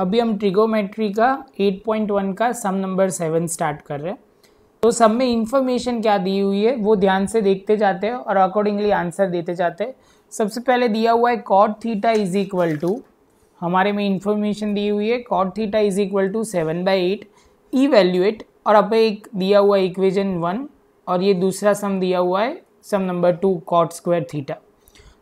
अभी हम ट्रिगोमेट्री का 8.1 का सम नंबर सेवन स्टार्ट कर रहे हैं तो सब में इंफॉर्मेशन क्या दी हुई है वो ध्यान से देखते जाते हैं और अकॉर्डिंगली आंसर देते जाते हैं सबसे पहले दिया हुआ है cot theta is equal to हमारे में इंफॉर्मेशन दी हुई है cot theta is equal to seven by eight evaluate और अब एक दिया हुआ इक्वेजन वन और ये दूसरा सम दिया हुआ है sum number two cot square theta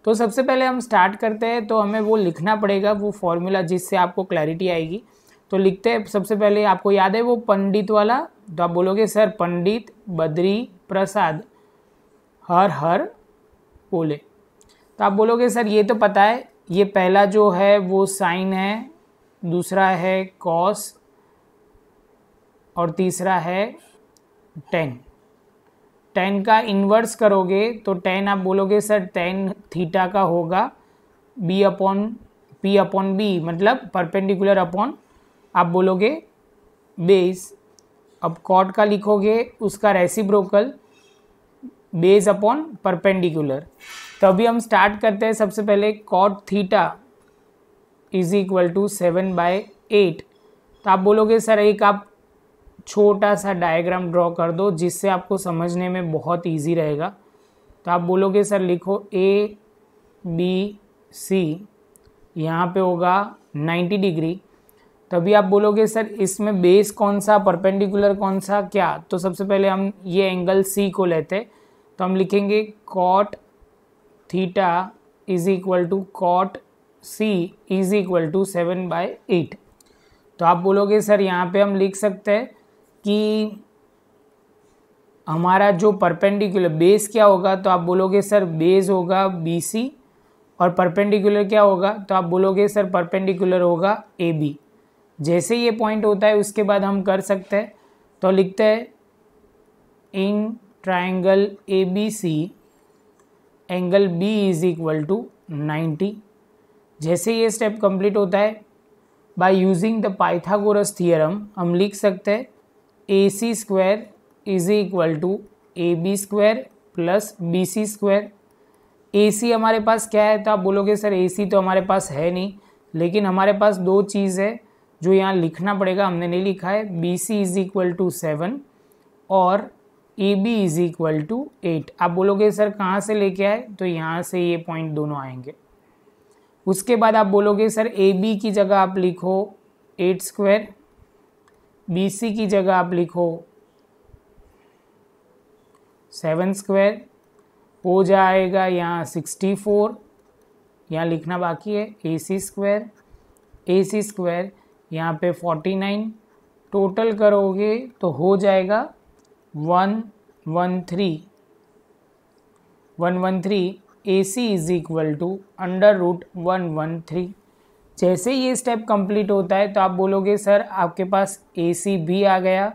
तो सबसे पहले हम स्टार्ट करते हैं तो हमें वो लिखना पड़ेगा वो फॉर्मूला जिससे आपको क्लैरिटी आएगी तो लिखते हैं सबसे पहले आपको याद है वो पंडित वाला तो आप बोलोगे सर पंडित बद्री प्रसाद हर हर बोले तो आप बोलोगे सर ये तो पता है ये पहला जो है वो साइन है दूसरा है कॉस और तीसरा है टेन टेन का इन्वर्स करोगे तो टेन आप बोलोगे सर टेन थीटा का होगा B upon P upon B मतलब परपेंडिकुलर अपॉन आप बोलोगे बेस अब कॉट का लिखोगे उसका रेसिप्रोकल बेस अपॉन परपेंडिकुलर तो अभी हम स्टार्ट करते हैं सबसे पहले cot theta is equal to seven by eight तो आप बोलोगे सर एक आप छोटा सा डायग्राम ड्रॉ कर दो जिससे आपको समझने में बहुत ईजी रहेगा तो आप बोलोगे सर लिखो ए बी सी यहाँ पे होगा 90 डिग्री तभी आप बोलोगे सर इसमें बेस कौन सा परपेंडिकुलर कौन सा क्या तो सबसे पहले हम ये एंगल सी को लेते तो हम लिखेंगे cot theta is equal to cot C is equal to seven by eight तो आप बोलोगे सर यहाँ पे हम लिख सकते हैं कि हमारा जो परपेंडिकुलर बेस क्या होगा तो आप बोलोगे सर बेस होगा बी सी और परपेंडिकुलर क्या होगा तो आप बोलोगे सर परपेंडिकुलर होगा ए बी जैसे ये पॉइंट होता है उसके बाद हम कर सकते हैं तो लिखते हैं in triangle A B C angle B is equal to ninety जैसे ये स्टेप कंप्लीट होता है by using the Pythagoras theorem हम लिख सकते हैं A C square is equal to A B square plus B C square A C हमारे पास क्या है तो आप बोलोगे सर ए सी तो हमारे पास है नहीं लेकिन हमारे पास दो चीज़ है जो यहाँ लिखना पड़ेगा हमने नहीं लिखा है B C is equal to seven और A B is equal to eight आप बोलोगे सर कहाँ से लेके आए तो यहाँ से ये पॉइंट दोनों आएंगे उसके बाद आप बोलोगे सर ए बी की जगह आप लिखो एट स्क्वायर BC की जगह आप लिखो सेवन स्क्वायर हो जाएगा यहाँ सिक्सटी फोर यहाँ लिखना बाकी है ए C square A C square यहाँ पे फोर्टी नाइन टोटल करोगे तो हो जाएगा one one three one one three A C is equal to under root one one three जैसे ये स्टेप कंप्लीट होता है तो आप बोलोगे सर आपके पास ए सी भी आ गया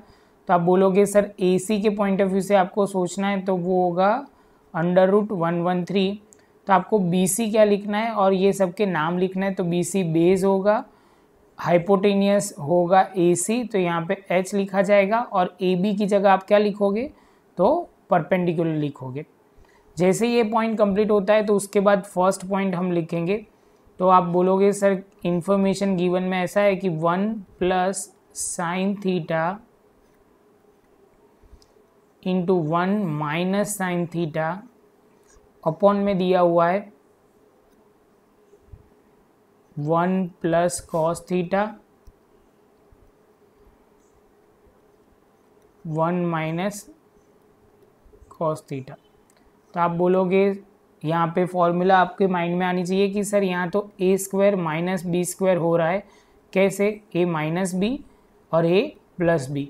तो आप बोलोगे सर ए सी के पॉइंट ऑफ व्यू से आपको सोचना है तो वो होगा under root one one three तो आपको बी सी क्या लिखना है और ये सब के नाम लिखना है तो बी सी बेज होगा हाइपोटेनियस होगा ए सी तो यहाँ पे एच लिखा जाएगा और ए बी की जगह आप क्या लिखोगे तो परपेंडिकुलर लिखोगे जैसे ये पॉइंट कंप्लीट होता है तो उसके बाद फर्स्ट पॉइंट हम लिखेंगे तो आप बोलोगे सर इन्फॉर्मेशन गिवन में ऐसा है कि one plus sine theta into one minus sine theta upon में दिया हुआ है one plus cos theta one minus cos theta तो आप बोलोगे यहाँ पे फॉर्मूला आपके माइंड में आनी चाहिए कि सर यहाँ तो A square minus B square हो रहा है कैसे ए माइनस बी और ए प्लस बी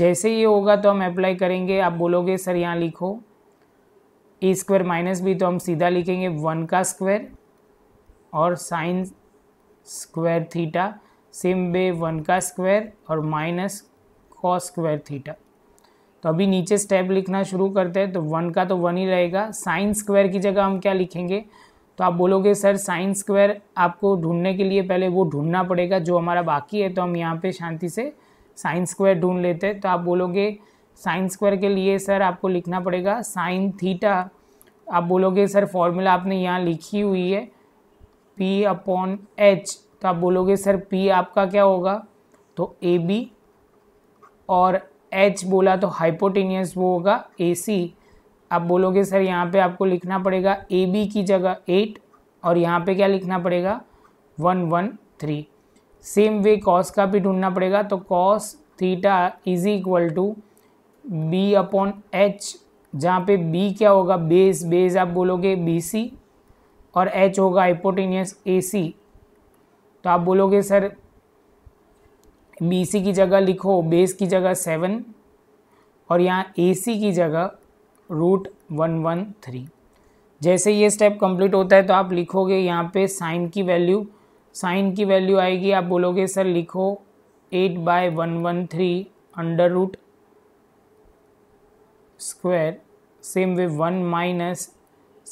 जैसे ये होगा तो हम अप्लाई करेंगे आप बोलोगे सर यहाँ लिखो ए स्क्वायर माइनस बी तो हम सीधा लिखेंगे वन का स्क्वायर और sine square theta same way one का स्क्वायर और माइनस कॉस स्क्वायर थीटा तो अभी नीचे स्टेप लिखना शुरू करते हैं तो वन का तो वन ही रहेगा साइन स्क्वायर की जगह हम क्या लिखेंगे तो आप बोलोगे सर साइन स्क्वायर आपको ढूंढने के लिए पहले वो ढूंढना पड़ेगा जो हमारा बाकी है तो हम यहाँ पे शांति से साइन स्क्वायर ढूंढ लेते हैं तो आप बोलोगे साइन स्क्वायर के लिए सर आपको लिखना पड़ेगा साइन थीटा आप बोलोगे सर फॉर्मूला आपने यहाँ लिखी हुई है पी अपॉन एच तो आप बोलोगे सर पी आपका क्या होगा तो ए बी और एच बोला तो हाइपोटेनियस वो होगा ए सी आप बोलोगे सर यहाँ पे आपको लिखना पड़ेगा ए बी की जगह एट और यहाँ पे क्या लिखना पड़ेगा one one three same way cos का भी ढूंढना पड़ेगा तो cos theta is equal to B upon H जहाँ पे बी क्या होगा बेस बेस आप बोलोगे बी सी और एच होगा हाइपोटेनियस ए सी तो आप बोलोगे सर बी सी की जगह लिखो बेस की जगह सेवन और यहाँ ए सी की जगह रूट वन वन थ्री जैसे ये स्टेप कंप्लीट होता है तो आप लिखोगे यहाँ पे साइन की वैल्यू साइन की वैल्यू आएगी आप बोलोगे सर लिखो eight by one one three under root square same way one minus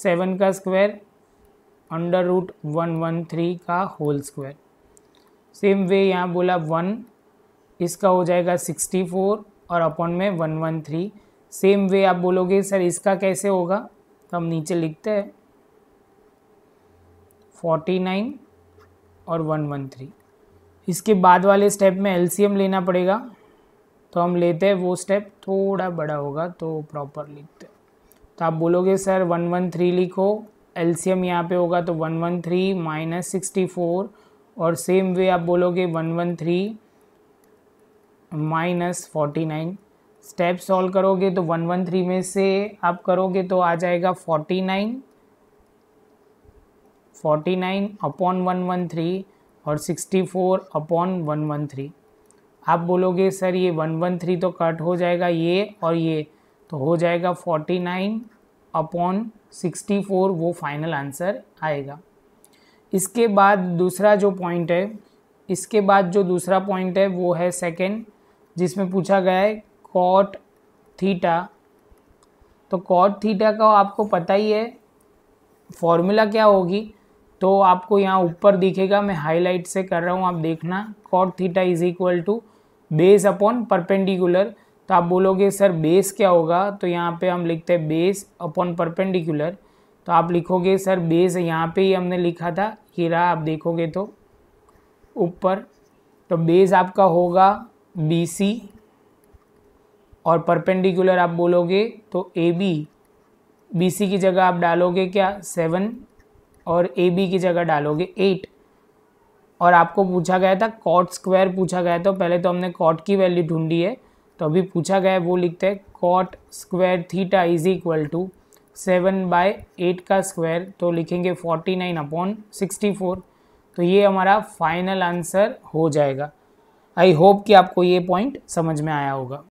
seven का square under root one one three का होल स्क्वायर सेम वे यहाँ बोला वन इसका हो जाएगा सिक्सटी फोर और अपॉन में one one three same way आप बोलोगे सर इसका कैसे होगा तो हम नीचे लिखते हैं फोर्टी नाइन और वन वन थ्री इसके बाद वाले स्टेप में एल लेना पड़ेगा तो हम लेते हैं वो स्टेप थोड़ा बड़ा होगा तो प्रॉपर लिखते हैं तो आप बोलोगे सर वन वन थ्री लिखो एम यहाँ पर होगा तो one one three minus sixty four और सेम वे आप बोलोगे one one three minus forty nine step solve करोगे तो वन वन थ्री में से आप करोगे तो आ जाएगा forty nine forty nine upon one one three और sixty four upon one one three आप बोलोगे सर ये वन वन थ्री तो कट हो जाएगा ये और ये तो हो जाएगा forty nine upon sixty four वो फाइनल आंसर आएगा इसके बाद दूसरा जो पॉइंट है इसके बाद जो दूसरा पॉइंट है वो है सेकेंड जिसमें पूछा गया है कॉट थीटा तो कॉट थीटा का आपको पता ही है फॉर्मूला क्या होगी तो आपको यहाँ ऊपर दिखेगा मैं हाईलाइट से कर रहा हूँ आप देखना cot theta is equal to base upon perpendicular तो आप बोलोगे सर बेस क्या होगा तो यहाँ पे हम लिखते हैं बेस अपॉन परपेंडिकुलर तो आप लिखोगे सर बेस यहाँ पे ही हमने लिखा था हीरा आप देखोगे तो ऊपर तो बेस आपका होगा बी सी और परपेंडिकुलर आप बोलोगे तो ए बी बी सी की जगह आप डालोगे क्या सेवन और ए बी की जगह डालोगे एट और आपको पूछा गया था कॉट स्क्वायर पूछा गया था पहले तो हमने कॉट की वैल्यू ढूंढी है तो अभी पूछा गया है वो लिखते हैं cot square theta is equal to seven by eight का स्क्वायर तो लिखेंगे forty nine upon sixty four तो ये हमारा फाइनल आंसर हो जाएगा आई होप कि आपको ये पॉइंट समझ में आया होगा